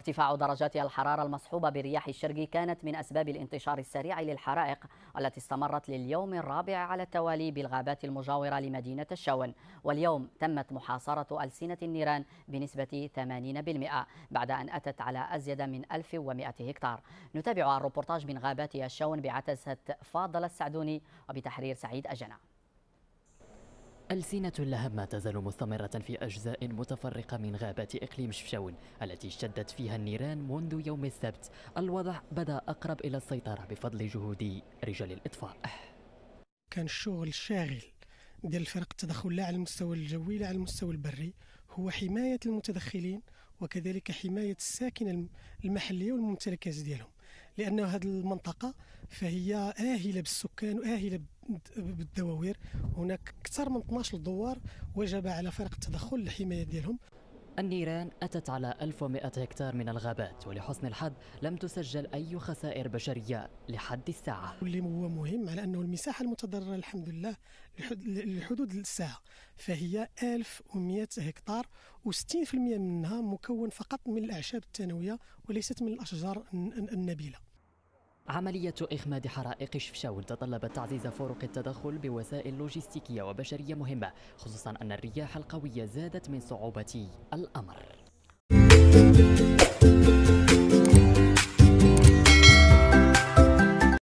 وارتفاع درجات الحرارة المصحوبة برياح الشرق كانت من أسباب الانتشار السريع للحرائق التي استمرت لليوم الرابع على التوالي بالغابات المجاورة لمدينة الشون واليوم تمت محاصرة ألسنة النيران بنسبة 80% بعد أن أتت على أزيد من 1200 هكتار نتابع الروبورتاج من غابات الشون بعدسة فاضل السعدوني وبتحرير سعيد أجنة ألسنة اللهب ما تزال مستمرة في أجزاء متفرقة من غابات إقليم شفشاون التي اشتدت فيها النيران منذ يوم السبت الوضع بدأ أقرب إلى السيطرة بفضل جهود رجال الإطفاء كان الشغل الشاغل ديال الفرق التدخل لا على المستوى الجوي لا على المستوى البري هو حماية المتدخلين وكذلك حماية الساكنة المحلية والممتلكات ديالهم لأن هذه المنطقة فهي آهلة بالسكان وآهلة بالدواوير هناك أكثر من 12 دوار وجب على فرق التدخل الحماية ديالهم النيران أتت على 1100 هكتار من الغابات ولحسن الحظ لم تسجل أي خسائر بشرية لحد الساعة واللي هو مهم على أنه المساحة المتضررة الحمد لله لحدود الساعة فهي 1100 هكتار و60% منها مكون فقط من الأعشاب الثانوية وليست من الأشجار النبيلة عملية إخماد حرائق شفشاون تطلبت تعزيز فرق التدخل بوسائل لوجستيكية وبشرية مهمة خصوصا أن الرياح القوية زادت من صعوبة الأمر